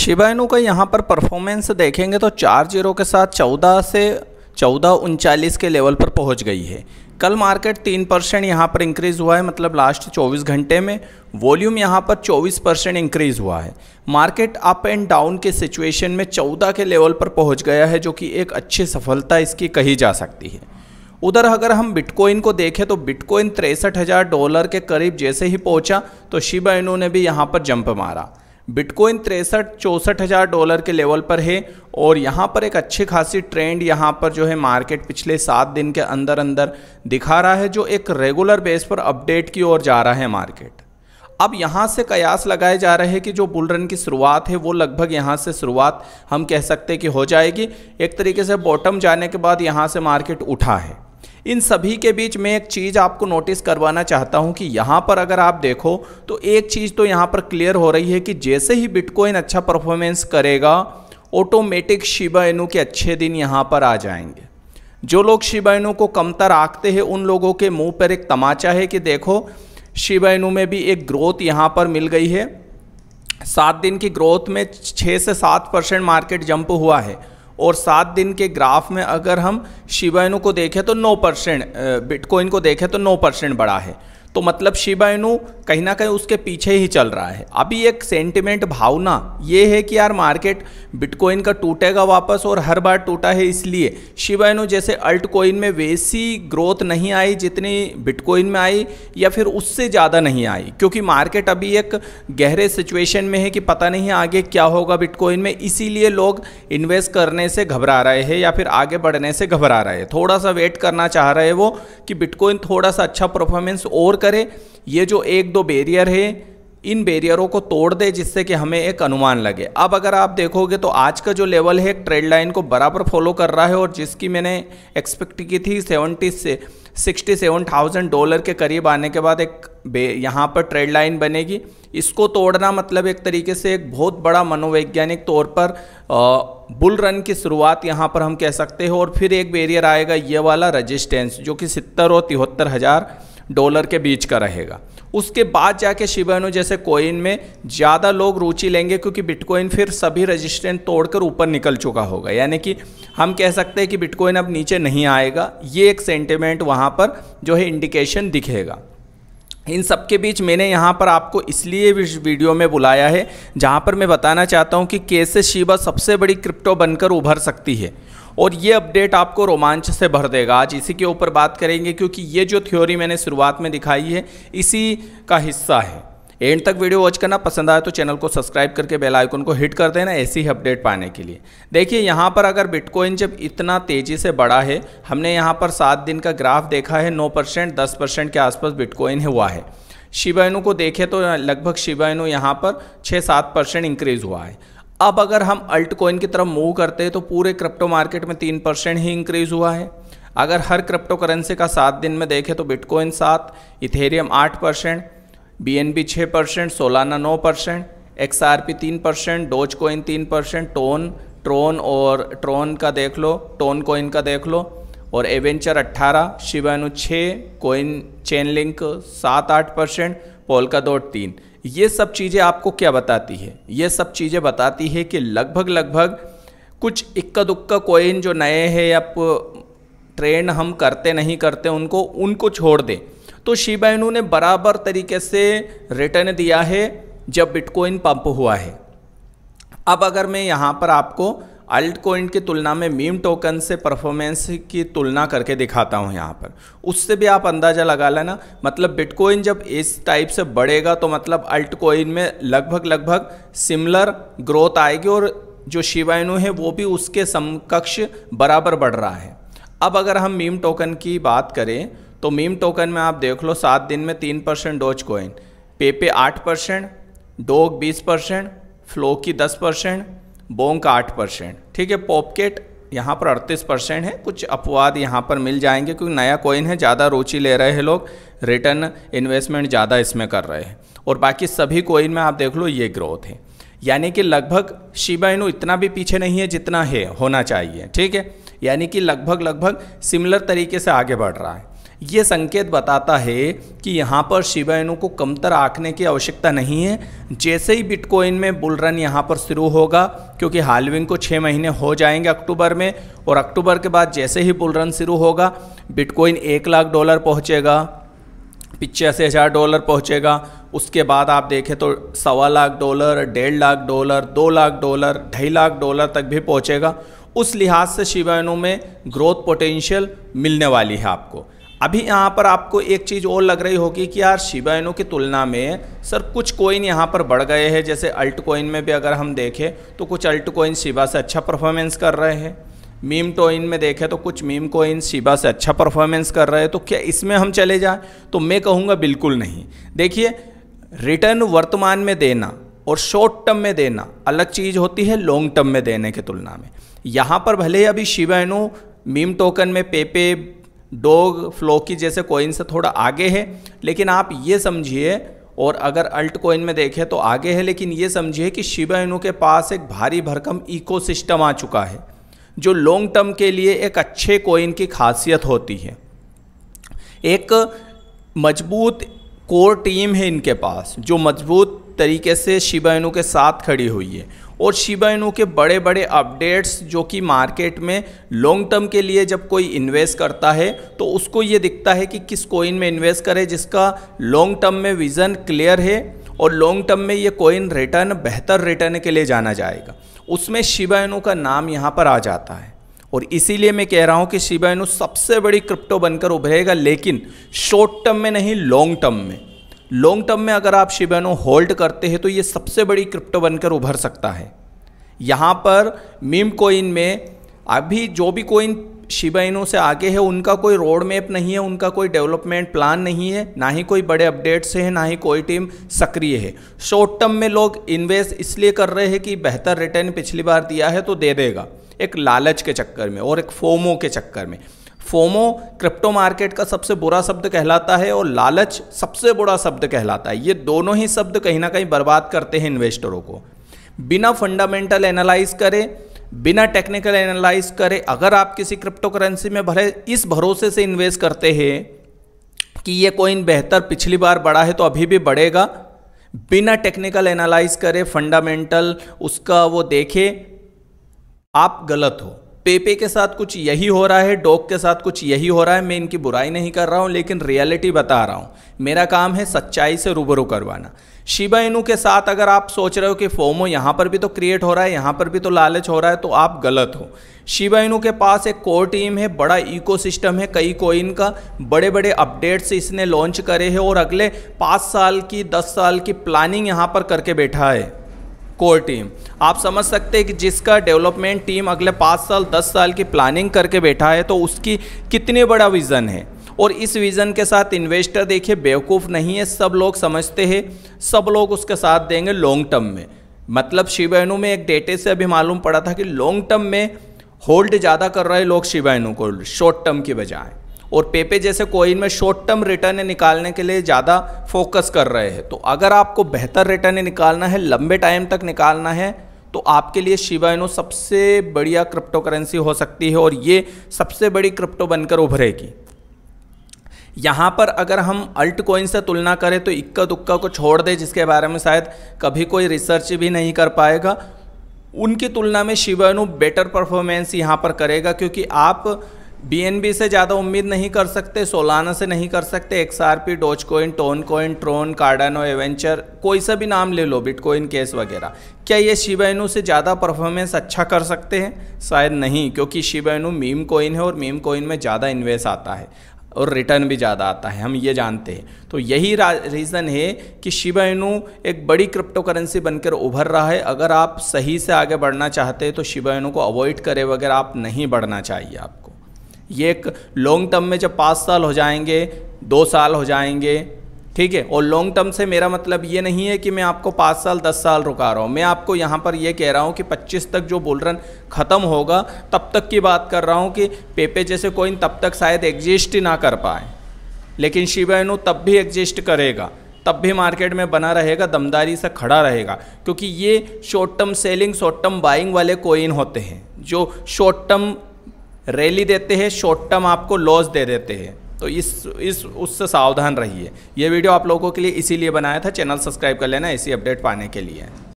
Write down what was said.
Shiba Inu का यहाँ पर परफॉर्मेंस देखेंगे तो चार जीरो के साथ चौदह से चौदह उनचालीस के लेवल पर पहुँच गई है कल मार्केट तीन परसेंट यहाँ पर इंक्रीज़ हुआ है मतलब लास्ट 24 घंटे में वॉल्यूम यहाँ पर 24 परसेंट इंक्रीज़ हुआ है मार्केट अप एंड डाउन के सिचुएशन में 14 के लेवल पर पहुँच गया है जो कि एक अच्छी सफलता इसकी कही जा सकती है उधर अगर हम बिटकॉइन को देखें तो बिटकॉइन तिरसठ डॉलर के करीब जैसे ही पहुँचा तो शिबा इनू ने भी यहाँ पर जंप मारा बिटकॉइन तिरसठ चौंसठ हज़ार डॉलर के लेवल पर है और यहाँ पर एक अच्छी खासी ट्रेंड यहाँ पर जो है मार्केट पिछले सात दिन के अंदर अंदर दिखा रहा है जो एक रेगुलर बेस पर अपडेट की ओर जा रहा है मार्केट अब यहाँ से कयास लगाए जा रहे हैं कि जो बुल रन की शुरुआत है वो लगभग यहाँ से शुरुआत हम कह सकते हैं कि हो जाएगी एक तरीके से बॉटम जाने के बाद यहाँ से मार्केट उठा है इन सभी के बीच मैं एक चीज़ आपको नोटिस करवाना चाहता हूं कि यहाँ पर अगर आप देखो तो एक चीज़ तो यहाँ पर क्लियर हो रही है कि जैसे ही बिटकॉइन अच्छा परफॉर्मेंस करेगा ऑटोमेटिक शिबा इनू के अच्छे दिन यहाँ पर आ जाएंगे जो लोग शिबा इनू को कमतर आंकते हैं उन लोगों के मुंह पर एक तमाचा है कि देखो शिबा इनू में भी एक ग्रोथ यहाँ पर मिल गई है सात दिन की ग्रोथ में छः से सात परसेंट मार्केट जंप हुआ है और सात दिन के ग्राफ में अगर हम शिबाइनो को देखें तो नौ परसेंट बिटकॉइन को देखें तो नौ परसेंट बढ़ा है तो मतलब शिबा कहीं ना कहीं उसके पीछे ही चल रहा है अभी एक सेंटिमेंट भावना ये है कि यार मार्केट बिटकॉइन का टूटेगा वापस और हर बार टूटा है इसलिए शिबा जैसे अल्ट कोइन में वैसी ग्रोथ नहीं आई जितनी बिटकॉइन में आई या फिर उससे ज़्यादा नहीं आई क्योंकि मार्केट अभी एक गहरे सिचुएशन में है कि पता नहीं आगे क्या होगा बिटकॉइन में इसीलिए लोग इन्वेस्ट करने से घबरा रहे हैं या फिर आगे बढ़ने से घबरा रहे हैं थोड़ा सा वेट करना चाह रहे हैं वो कि बिटकॉइन थोड़ा सा अच्छा परफॉर्मेंस और करे ये जो एक दो बेरियर है इन बेरियरों को तोड़ दे जिससे कि हमें एक अनुमान लगे अब अगर आप देखोगे तो आज का जो लेवल है ट्रेड लाइन को बराबर फॉलो कर रहा है और जिसकी मैंने एक्सपेक्ट की थी सेवेंटी से सिक्सटी सेवन थाउजेंड डॉलर के करीब आने के बाद एक यहाँ पर ट्रेड लाइन बनेगी इसको तोड़ना मतलब एक तरीके से एक बहुत बड़ा मनोवैज्ञानिक तौर पर बुल रन की शुरुआत यहाँ पर हम कह सकते हैं और फिर एक बेरियर आएगा ये वाला रजिस्टेंस जो कि सितर और तिहत्तर हज़ार डॉलर के बीच का रहेगा उसके बाद जाके शिवानु जैसे कोइन में ज़्यादा लोग रुचि लेंगे क्योंकि बिटकॉइन फिर सभी रजिस्टेंट तोड़कर ऊपर निकल चुका होगा यानी कि हम कह सकते हैं कि बिटकॉइन अब नीचे नहीं आएगा ये एक सेंटिमेंट वहाँ पर जो है इंडिकेशन दिखेगा इन सब के बीच मैंने यहाँ पर आपको इसलिए इस वीडियो में बुलाया है जहाँ पर मैं बताना चाहता हूँ कि कैसे शिबा सबसे बड़ी क्रिप्टो बनकर उभर सकती है और ये अपडेट आपको रोमांच से भर देगा आज इसी के ऊपर बात करेंगे क्योंकि ये जो थ्योरी मैंने शुरुआत में दिखाई है इसी का हिस्सा है एंड तक वीडियो वॉच करना पसंद आए तो चैनल को सब्सक्राइब करके बेल आइकन को हिट कर देना ऐसी ही अपडेट पाने के लिए देखिए यहाँ पर अगर बिटकॉइन जब इतना तेज़ी से बढ़ा है हमने यहाँ पर सात दिन का ग्राफ देखा है नौ परसेंट दस परसेंट के आसपास बिटकॉइन हुआ है शिबाइनू को देखें तो लगभग शिबाइनू यहाँ पर छः सात परसेंट इंक्रीज़ हुआ है अब अगर हम अल्ट कोइन की तरफ मूव करते हैं तो पूरे क्रिप्टो मार्केट में तीन परसेंट ही इंक्रीज़ हुआ है अगर हर क्रिप्टो करेंसी का सात दिन में देखें तो बिटकॉइन सात इथेरियम आठ परसेंट बी एन बी छः परसेंट सोलाना नौ परसेंट एक्स आर पी तीन परसेंट डोज कोइन तीन परसेंट टोन ट्रोन और ट्रोन का देख लो टोन कोइन का देख लो और एवेंचर 18 शिवानु 6 कोइन चेन लिंक सात आठ परसेंट पोलका डोट तीन ये सब चीज़ें आपको क्या बताती है ये सब चीज़ें बताती है कि लगभग लगभग कुछ इक्का दुक्का कोइन जो नए हैं या ट्रेंड हम करते नहीं करते उनको उनको छोड़ दें तो शिबा ने बराबर तरीके से रिटर्न दिया है जब बिटकॉइन पंप हुआ है अब अगर मैं यहाँ पर आपको अल्ट कोइन की तुलना में मीम टोकन से परफॉर्मेंस की तुलना करके दिखाता हूँ यहाँ पर उससे भी आप अंदाज़ा लगा लेना मतलब बिटकॉइन जब इस टाइप से बढ़ेगा तो मतलब अल्ट कोइन में लगभग लगभग सिमिलर ग्रोथ आएगी और जो शिवाइनु है वो भी उसके समकक्ष बराबर बढ़ रहा है अब अगर हम मीम टोकन की बात करें तो मीम टोकन में आप देख लो सात दिन में तीन percent dose coin Pepe आठ परसेंट डोग बीस परसेंट फ्लो की दस परसेंट बोंग का आठ परसेंट ठीक है पॉपकेट यहाँ पर अड़तीस परसेंट है कुछ अपवाद यहाँ पर मिल जाएंगे क्योंकि नया कोइन है ज़्यादा रुचि ले रहे हैं लोग रिटर्न इन्वेस्टमेंट ज़्यादा इसमें कर रहे हैं और बाकी सभी कोइन में आप देख लो ये ग्रोथ है यानी कि लगभग शिबा इनू इतना भी पीछे नहीं है जितना है होना चाहिए ठीक है यानी कि लगभग लगभग सिमिलर तरीके से आगे बढ़ रहा है ये संकेत बताता है कि यहाँ पर शिवायनों को कमतर आंकने की आवश्यकता नहीं है जैसे ही बिटकॉइन में बुल रन यहाँ पर शुरू होगा क्योंकि हालविंग को छः महीने हो जाएंगे अक्टूबर में और अक्टूबर के बाद जैसे ही बुल रन शुरू होगा बिटकॉइन एक लाख डॉलर पहुँचेगा पिचासी हज़ार डॉलर पहुँचेगा उसके बाद आप देखें तो सवा लाख डॉलर डेढ़ लाख डॉलर दो लाख डॉलर ढाई लाख डॉलर तक भी पहुँचेगा उस लिहाज से शिवायनों में ग्रोथ पोटेंशियल मिलने वाली है आपको अभी यहाँ पर आपको एक चीज़ और लग रही होगी कि यार शिबाइनों की तुलना में सर कुछ कोइन यहाँ पर बढ़ गए हैं जैसे अल्ट कोइन में भी अगर हम देखें तो कुछ अल्ट कोइन शिबा से अच्छा परफॉर्मेंस कर रहे हैं मीम टोइन में देखें तो कुछ मीम कोइन शिबा से अच्छा परफॉर्मेंस कर रहे हैं तो क्या इसमें हम चले जाएँ तो मैं कहूँगा बिल्कुल नहीं देखिए रिटर्न वर्तमान में देना और शॉर्ट टर्म में देना अलग चीज़ होती है लॉन्ग टर्म में देने की तुलना में यहाँ पर भले ही अभी शिबाइनो मीम टोकन में पेपे डोग फ्लोकी जैसे कोइन से थोड़ा आगे है लेकिन आप ये समझिए और अगर अल्ट कोइन में देखें तो आगे है लेकिन ये समझिए कि शिबा इनू के पास एक भारी भरकम इकोसिस्टम आ चुका है जो लॉन्ग टर्म के लिए एक अच्छे कोइन की खासियत होती है एक मजबूत कोर टीम है इनके पास जो मजबूत तरीके से शिबा के साथ खड़ी हुई है और शिबा के बड़े बड़े अपडेट्स जो कि मार्केट में लॉन्ग टर्म के लिए जब कोई इन्वेस्ट करता है तो उसको ये दिखता है कि किस कोइन में इन्वेस्ट करे जिसका लॉन्ग टर्म में विज़न क्लियर है और लॉन्ग टर्म में ये कोइन रिटर्न बेहतर रिटर्न के लिए जाना जाएगा उसमें शिबा का नाम यहाँ पर आ जाता है और इसीलिए मैं कह रहा हूँ कि शिबा सबसे बड़ी क्रिप्टो बनकर उभरेगा लेकिन शॉर्ट टर्म में नहीं लॉन्ग टर्म में लॉन्ग टर्म में अगर आप शिबानो होल्ड करते हैं तो ये सबसे बड़ी क्रिप्टो बनकर उभर सकता है यहाँ पर मीम कोइन में अभी जो भी कोइन शिबाइनो से आगे है उनका कोई रोड मैप नहीं है उनका कोई डेवलपमेंट प्लान नहीं है ना ही कोई बड़े अपडेट्स हैं ना ही कोई टीम सक्रिय है शॉर्ट टर्म में लोग इन्वेस्ट इसलिए कर रहे हैं कि बेहतर रिटर्न पिछली बार दिया है तो दे देगा एक लालच के चक्कर में और एक फोमो के चक्कर में फोमो क्रिप्टो मार्केट का सबसे बुरा शब्द कहलाता है और लालच सबसे बुरा शब्द कहलाता है ये दोनों ही शब्द कहीं ना कहीं बर्बाद करते हैं इन्वेस्टरों को बिना फंडामेंटल एनालाइज करे बिना टेक्निकल एनालाइज करे अगर आप किसी क्रिप्टो करेंसी में भरे इस भरोसे से इन्वेस्ट करते हैं कि ये कोइन बेहतर पिछली बार बढ़ा है तो अभी भी बढ़ेगा बिना टेक्निकल एनालाइज करे फंडामेंटल उसका वो देखे आप गलत हो पेपे के साथ कुछ यही हो रहा है डॉग के साथ कुछ यही हो रहा है मैं इनकी बुराई नहीं कर रहा हूँ लेकिन रियलिटी बता रहा हूँ मेरा काम है सच्चाई से रूबरू करवाना शिबा इनू के साथ अगर आप सोच रहे हो कि फोमो यहाँ पर भी तो क्रिएट हो रहा है यहाँ पर भी तो लालच हो रहा है तो आप गलत हो शिबा इनू के पास एक कोर टीम है बड़ा इको है कई कोइन का बड़े बड़े अपडेट्स इसने लॉन्च करे हैं और अगले पाँच साल की दस साल की प्लानिंग यहाँ पर करके बैठा है कोर टीम आप समझ सकते हैं कि जिसका डेवलपमेंट टीम अगले पाँच साल दस साल की प्लानिंग करके बैठा है तो उसकी कितने बड़ा विज़न है और इस विज़न के साथ इन्वेस्टर देखिए बेवकूफ़ नहीं है सब लोग समझते हैं सब लोग उसके साथ देंगे लॉन्ग टर्म में मतलब शिवाइनु में एक डेटे से अभी मालूम पड़ा था कि लॉन्ग टर्म में होल्ड ज़्यादा कर रहे लोग शिवाइनु को शॉर्ट टर्म के बजाय और पेपे जैसे कोइन में शॉर्ट टर्म रिटर्न निकालने के लिए ज़्यादा फोकस कर रहे हैं तो अगर आपको बेहतर रिटर्न निकालना है लंबे टाइम तक निकालना है तो आपके लिए शिवाइनो सबसे बढ़िया क्रिप्टो करेंसी हो सकती है और ये सबसे बड़ी क्रिप्टो बनकर उभरेगी यहाँ पर अगर हम अल्ट कोइन से तुलना करें तो इक्का दुक्का को छोड़ दें जिसके बारे में शायद कभी कोई रिसर्च भी नहीं कर पाएगा उनकी तुलना में शिवानु बेटर परफॉर्मेंस यहाँ पर करेगा क्योंकि आप बीएनबी से ज़्यादा उम्मीद नहीं कर सकते सोलाना से नहीं कर सकते पी Dogecoin Toncoin Tron Cardano एवेंचर कोई सा भी नाम ले लो बिटकॉइन केस वगैरह क्या ये शिबाइनू से ज़्यादा परफॉर्मेंस अच्छा कर सकते हैं शायद नहीं क्योंकि शिबाइनू मीम कोइन है और मीम कोइन में ज़्यादा इन्वेस्ट आता है और रिटर्न भी ज़्यादा आता है हम ये जानते हैं तो यही रीज़न है कि शिबा एक बड़ी क्रिप्टो करेंसी बनकर उभर रहा है अगर आप सही से आगे बढ़ना चाहते हैं तो शिबा को अवॉइड करें वगैरह आप नहीं बढ़ना चाहिए आपको ये एक लॉन्ग टर्म में जब पाँच साल हो जाएंगे दो साल हो जाएंगे ठीक है और लॉन्ग टर्म से मेरा मतलब ये नहीं है कि मैं आपको पाँच साल दस साल रुका रहा हूँ मैं आपको यहाँ पर ये कह रहा हूँ कि पच्चीस तक जो बोल रन ख़त्म होगा तब तक की बात कर रहा हूँ कि पेपे जैसे कोइन तब तक शायद एग्जिस्ट ही ना कर पाए लेकिन शिवाइनो तब भी एग्जिस्ट करेगा तब भी मार्केट में बना रहेगा दमदारी से खड़ा रहेगा क्योंकि ये short term selling short term buying वाले कोइन होते हैं जो शॉर्ट टर्म रैली देते हैं शॉर्ट टर्म आपको लॉस दे देते हैं तो इस इस उससे सावधान रहिए यह वीडियो आप लोगों के लिए इसीलिए बनाया था चैनल सब्सक्राइब कर लेना ऐसी अपडेट पाने के लिए